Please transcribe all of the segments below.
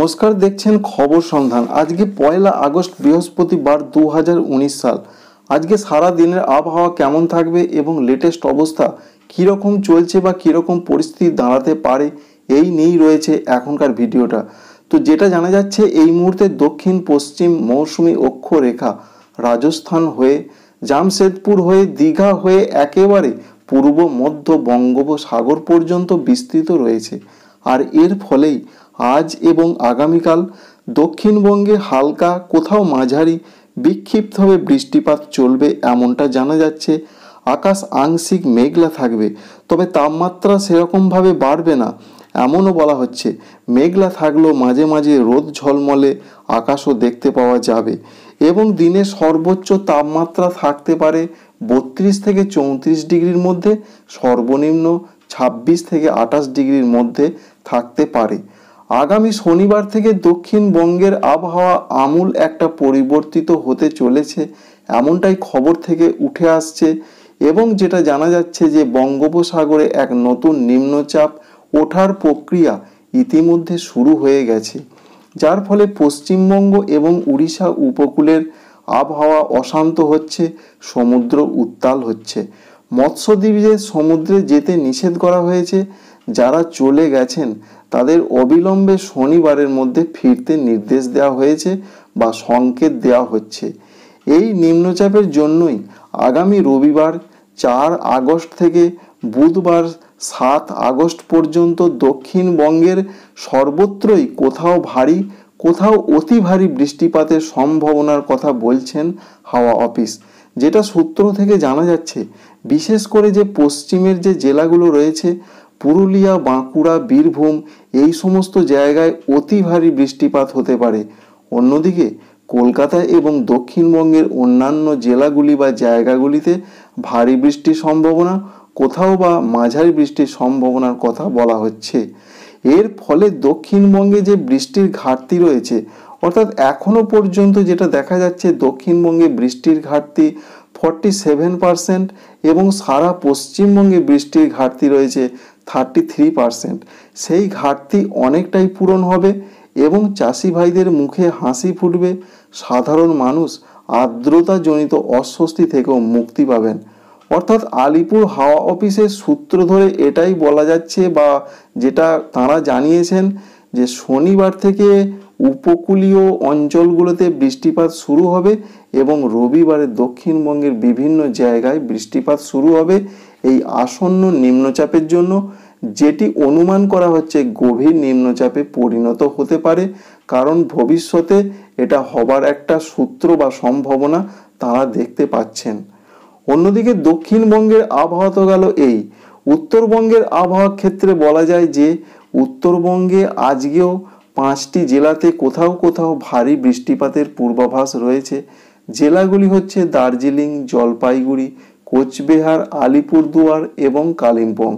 নমস্কার দেখছেন খবর সন্ধান আজকে পয়লা আগস্ট বৃহস্পতিবার দু সাল আজকে সারা দিনের আবহাওয়া কেমন থাকবে এবং লেটেস্ট অবস্থা কীরকম চলছে বা কীরকম পরিস্থিতি দাঁড়াতে পারে এই নিয়েই রয়েছে এখনকার ভিডিওটা তো যেটা জানা যাচ্ছে এই মুহূর্তে দক্ষিণ পশ্চিম মৌসুমি অক্ষরেখা রাজস্থান হয়ে জামশেদপুর হয়ে দীঘা হয়ে একেবারে পূর্ব মধ্য বঙ্গোপসাগর পর্যন্ত বিস্তৃত রয়েছে আর এর ফলেই আজ এবং আগামীকাল দক্ষিণবঙ্গে হালকা কোথাও মাঝারি বিক্ষিপ্তভাবে বৃষ্টিপাত চলবে এমনটা জানা যাচ্ছে আকাশ আংশিক মেঘলা থাকবে তবে তাপমাত্রা সেরকমভাবে বাড়বে না এমনও বলা হচ্ছে মেঘলা থাকলেও মাঝে মাঝে রোদ ঝলমলে আকাশও দেখতে পাওয়া যাবে এবং দিনে সর্বোচ্চ তাপমাত্রা থাকতে পারে বত্রিশ থেকে চৌত্রিশ ডিগ্রির মধ্যে সর্বনিম্ন ছাব্বিশ থেকে আঠাশ ডিগ্রির মধ্যে থাকতে পারে আগামী শনিবার থেকে দক্ষিণবঙ্গের আবহাওয়া আমূল একটা পরিবর্তিত হতে চলেছে এমনটাই খবর থেকে উঠে আসছে এবং যেটা জানা যাচ্ছে যে বঙ্গোপসাগরে এক নতুন নিম্নচাপ ওঠার প্রক্রিয়া ইতিমধ্যে শুরু হয়ে গেছে যার ফলে পশ্চিমবঙ্গ এবং উড়িষ্যা উপকূলের আবহাওয়া অশান্ত হচ্ছে সমুদ্র উত্তাল হচ্ছে মৎস্যদ্বীপে সমুদ্রে যেতে নিষেধ করা হয়েছে যারা চলে গেছেন তাদের অবিলম্বে শনিবারের মধ্যে ফিরতে নির্দেশ দেওয়া হয়েছে বা সংকেত দেওয়া হচ্ছে এই নিম্নচাপের জন্যই আগামী রবিবার চার আগস্ট থেকে বুধবার সাত আগস্ট পর্যন্ত দক্ষিণবঙ্গের সর্বত্রই কোথাও ভারী কোথাও অতি ভারী বৃষ্টিপাতের সম্ভাবনার কথা বলছেন হাওয়া অফিস যেটা সূত্র থেকে জানা যাচ্ছে বিশেষ করে যে পশ্চিমের যে জেলাগুলো রয়েছে পুরুলিয়া বাঁকুড়া বীরভূম এই সমস্ত জায়গায় অতি ভারী বৃষ্টিপাত হতে পারে অন্যদিকে কলকাতা এবং দক্ষিণবঙ্গের অন্যান্য জেলাগুলি বা জায়গাগুলিতে ভারী বৃষ্টির সম্ভাবনা কোথাও বা মাঝারি বৃষ্টির সম্ভাবনার কথা বলা হচ্ছে এর ফলে দক্ষিণবঙ্গে যে বৃষ্টির ঘাটতি রয়েছে অর্থাৎ এখনও পর্যন্ত যেটা দেখা যাচ্ছে দক্ষিণবঙ্গে বৃষ্টির ঘাটতি ফর্টি সেভেন এবং সারা পশ্চিমবঙ্গে বৃষ্টির ঘাটতি রয়েছে থার্টি থ্রি সেই ঘাটতি অনেকটাই পূরণ হবে এবং চাষি ভাইদের মুখে হাসি ফুটবে সাধারণ মানুষ আর্দ্রতাজনিত অস্বস্তি থেকেও মুক্তি পাবেন অর্থাৎ আলিপুর হাওয়া অফিসের সূত্র ধরে এটাই বলা যাচ্ছে বা যেটা তারা জানিয়েছেন যে শনিবার থেকে উপকূলীয় অঞ্চলগুলোতে বৃষ্টিপাত শুরু হবে এবং রবিবারে দক্ষিণবঙ্গের বিভিন্ন জায়গায় বৃষ্টিপাত শুরু হবে এই আসন্ন নিম্নচাপের জন্য যেটি অনুমান করা হচ্ছে গভীর নিম্নচাপে পরিণত হতে পারে কারণ ভবিষ্যতে এটা হবার একটা সূত্র বা সম্ভাবনা তারা দেখতে পাচ্ছেন অন্যদিকে দক্ষিণবঙ্গের আবহাওয়া তো গেল এই উত্তরবঙ্গের আবহাওয়ার ক্ষেত্রে বলা যায় যে উত্তরবঙ্গে আজকেও পাঁচটি জেলাতে কোথাও কোথাও ভারী বৃষ্টিপাতের পূর্বাভাস রয়েছে জেলাগুলি হচ্ছে দার্জিলিং জলপাইগুড়ি কোচবিহার আলিপুরদুয়ার এবং কালিম্পং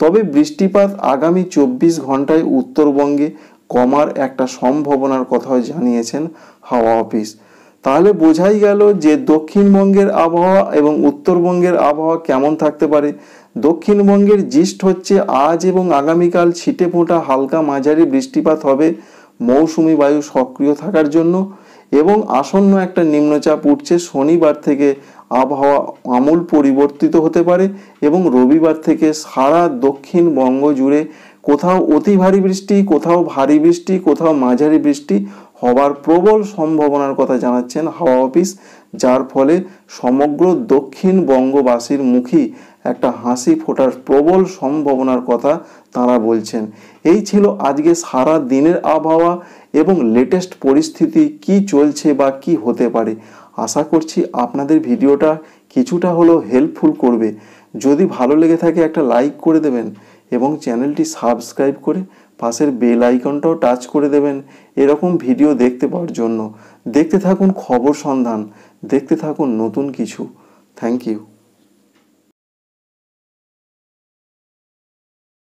তবে বৃষ্টিপাত আগামী চব্বিশ ঘন্টায় উত্তরবঙ্গে কমার একটা সম্ভাবনার কথাও জানিয়েছেন হাওয়া অফিস তাহলে বোঝাই গেল যে দক্ষিণবঙ্গের আবহাওয়া এবং উত্তরবঙ্গের আবহাওয়া কেমন থাকতে পারে দক্ষিণবঙ্গের জিস্ট হচ্ছে আজ এবং আগামীকাল ছিটে ফোঁটা হালকা মাঝারি বৃষ্টিপাত হবে মৌসুমি বায়ু সক্রিয় থাকার জন্য এবং আসন্ন একটা নিম্নচাপ উঠছে শনিবার থেকে আবহাওয়া আমূল পরিবর্তিত হতে পারে এবং রবিবার থেকে সারা দক্ষিণবঙ্গ জুড়ে কোথাও অতি ভারী বৃষ্টি কোথাও ভারী বৃষ্টি কোথাও মাঝারি বৃষ্টি হবার প্রবল সম্ভাবনার কথা জানাচ্ছেন হাওয়া অফিস যার ফলে সমগ্র দক্ষিণবঙ্গবাসীর মুখী একটা হাসি ফোটার প্রবল সম্ভাবনার কথা তারা বলছেন এই ছিল আজকে সারা দিনের আবহাওয়া এবং লেটেস্ট পরিস্থিতি কি চলছে বা কি হতে পারে আশা করছি আপনাদের ভিডিওটা কিছুটা হলেও হেল্পফুল করবে যদি ভালো লেগে থাকে একটা লাইক করে দেবেন এবং চ্যানেলটি সাবস্ক্রাইব করে পাশের বেল আইকনটাও টাচ করে দেবেন এরকম ভিডিও দেখতে পাওয়ার জন্য দেখতে থাকুন খবর সন্ধান দেখতে থাকুন নতুন কিছু থ্যাংক ইউ